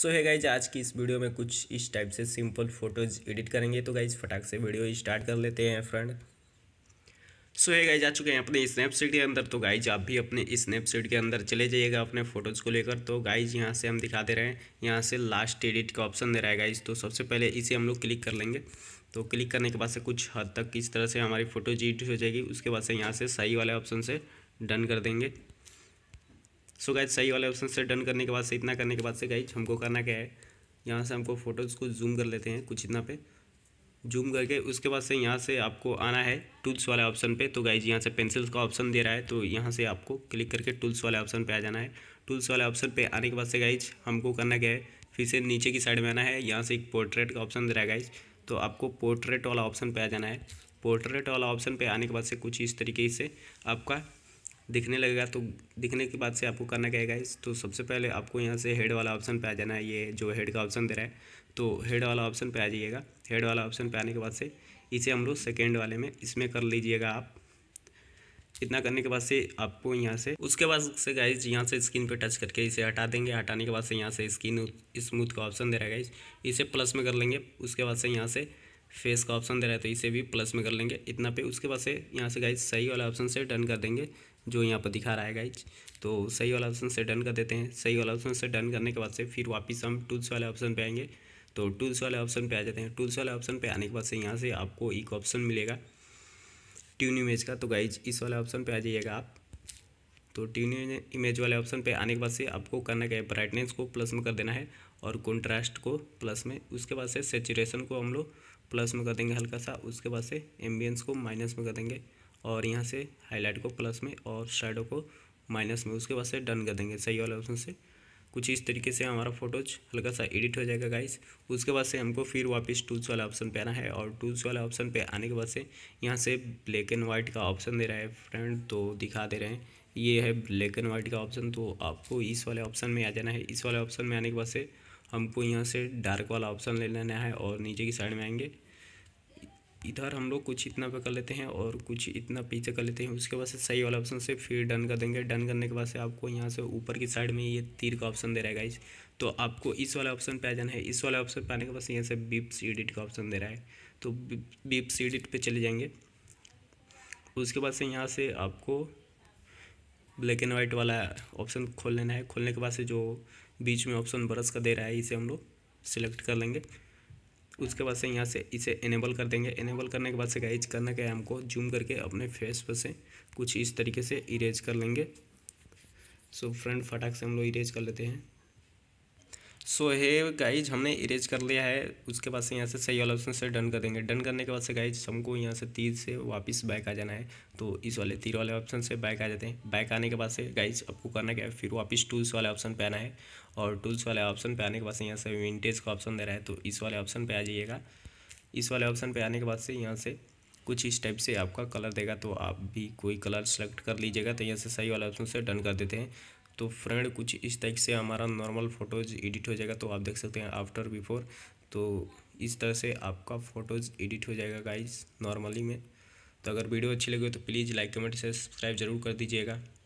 सो है गाइज आज की इस वीडियो में कुछ इस टाइप से सिंपल फोटोज एडिट करेंगे तो गाइज फटाक से वीडियो स्टार्ट कर लेते हैं फ्रेंड सो है गाइज आ चुके हैं अपने स्नैपसीट के अंदर तो गाइज आप भी अपने स्नैपसीट के अंदर चले जाइएगा अपने फोटोज़ को लेकर तो गाइज यहाँ से हम दिखा दे रहे हैं यहाँ से लास्ट एडिट का ऑप्शन दे रहा है गाइज तो सबसे पहले इसे हम लोग क्लिक कर लेंगे तो क्लिक करने के बाद से कुछ हद तक इस तरह से हमारी फ़ोटोज एडिट हो जाएगी उसके बाद से यहाँ से सही वाले ऑप्शन से डन कर देंगे सो गाइज सही वाले ऑप्शन से डन करने के बाद से इतना करने के बाद से गाइज हमको करना क्या है यहाँ से हमको फ़ोटोज़ को जूम कर लेते हैं कुछ इतना पे जूम करके उसके बाद से यहाँ से आपको आना है टूल्स वाले ऑप्शन पे तो गाइज यहाँ से पेंसिल्स का ऑप्शन दे रहा है तो यहाँ से आपको क्लिक करके टूल्स वाले ऑप्शन पे आ जाना है टूल्स वाले ऑप्शन पे आने के बाद से गाइज हमको करना क्या है फिर से नीचे की साइड में आना है यहाँ से एक पोर्ट्रेट का ऑप्शन दे रहा है गाइज तो आपको पोर्ट्रेट वाला ऑप्शन पर आ जाना है पोर्ट्रेट वाला ऑप्शन पर आने के बाद से कुछ इस तरीके से आपका दिखने लगेगा तो दिखने के बाद से आपको करना क्या है तो सबसे पहले आपको यहाँ से हेड वाला ऑप्शन पे आ जाना है ये जो हेड का ऑप्शन दे रहा है तो हेड वाला ऑप्शन पे आ जाइएगा हेड वाला ऑप्शन पे आने के बाद से इसे हम लोग सेकेंड वाले में इसमें कर लीजिएगा आप इतना करने के बाद से आपको यहाँ से उसके बाद से गाइज यहाँ से स्किन पे टच करके इसे हटा देंगे हटाने के बाद से यहाँ से स्किन स्मूथ का ऑप्शन दे रहा है गाइज इसे प्लस में कर लेंगे उसके बाद से यहाँ से फेस का ऑप्शन दे रहा है तो इसे भी प्लस में कर लेंगे इतना पे उसके बाद से यहाँ से गाइज सही वाला ऑप्शन से डन कर देंगे जो यहाँ पर दिखा रहा है गाइज तो सही वाला ऑप्शन से डन कर देते हैं सही वाला ऑप्शन से डन करने के बाद से फिर वापस हम टूल्स वाले ऑप्शन पे आएंगे तो टूल्स वाले ऑप्शन पे आ जाते हैं टूल्स वाले ऑप्शन पे आने के बाद से यहाँ से आपको एक ऑप्शन मिलेगा ट्यून इमेज का तो गाइज इस वाले ऑप्शन पर आ जाइएगा आप तो ट्यून इमेज वाले ऑप्शन पे आने के बाद से आपको करना क्या है ब्राइटनेस को प्लस में कर देना है और कॉन्ट्रास्ट को प्लस में उसके बाद से सेचुरेशन को हम लोग प्लस में कर देंगे हल्का सा उसके बाद से एम्बियंस को माइनस में कर देंगे और यहाँ से हाईलाइट को प्लस में और शेडो को माइनस में उसके बाद से डन कर देंगे सही वाले ऑप्शन से कुछ इस तरीके से हमारा फोटोज हल्का सा एडिट हो जाएगा गाइस उसके बाद से हमको फिर वापस टूल्स वाला ऑप्शन पे आना है और टूल्स वाला ऑप्शन पे आने के बाद से यहाँ से ब्लैक एंड वाइट का ऑप्शन दे रहा है फ्रेंड तो दिखा दे रहे हैं ये है ब्लैक एंड वाइट का ऑप्शन तो आपको इस वाले ऑप्शन में आ जाना है इस वाले ऑप्शन में आने के बाद से हमको यहाँ से डार्क वाला ऑप्शन ले लेना है और नीचे की साइड में आएंगे इधर हम लोग कुछ इतना पे कर लेते हैं और कुछ इतना पीछे कर लेते हैं उसके बाद से सही वाला ऑप्शन से फिर डन कर देंगे डन करने के बाद से आपको यहाँ से ऊपर की साइड में ये तीर का ऑप्शन दे रहा है गाइज तो आपको इस वाला ऑप्शन पे आ जाना है इस वाला ऑप्शन पे आने के बाद से यहाँ से बीप्स एडिट का ऑप्शन दे रहा है तो बिप्स एडिट पर चले जाएंगे उसके बाद से यहाँ से आपको ब्लैक एंड वाइट वाला ऑप्शन खोल लेना है खोलने के बाद से जो बीच में ऑप्शन ब्रश का दे रहा है इसे हम लोग सेलेक्ट कर लेंगे उसके बाद से यहाँ से इसे इनेबल कर देंगे इनेबल करने के बाद से गाइज करना क्या है हमको जूम करके अपने फेस पर से कुछ इस तरीके से इरेज कर लेंगे सो फ्रेंड फटाक से हम लोग इरेज कर लेते हैं सो हे गाइज हमने इरेज कर लिया है उसके बाद से यहाँ से सही वाला ऑप्शन से डन कर देंगे डन करने के बाद से गाइज हमको यहाँ से तीर से वापस बैक आ जाना है तो इस वाले तीर वाले ऑप्शन से बैक आ जाते हैं बैक आने के बाद से गाइज आपको करना क्या है फिर वापस टूल्स वाले ऑप्शन पे आना है और टूल्स वाले ऑप्शन पे आने के बाद से यहाँ से विंटेज का ऑप्शन दे रहा है तो इस वाले ऑप्शन पर आ जाइएगा इस वाले ऑप्शन पर आने के बाद से यहाँ से कुछ इस टाइप से आपका कलर देगा तो आप भी कोई कलर सेलेक्ट कर लीजिएगा तो यहाँ से सही वाले ऑप्शन से डन कर देते हैं तो फ्रेंड कुछ इस टाइप से हमारा नॉर्मल फ़ोटोज़ एडिट हो जाएगा तो आप देख सकते हैं आफ्टर बिफोर तो इस तरह से आपका फ़ोटोज़ एडिट हो जाएगा गाइस नॉर्मली में तो अगर वीडियो अच्छी लगी हो तो प्लीज़ लाइक कमेंट से सब्सक्राइब जरूर कर दीजिएगा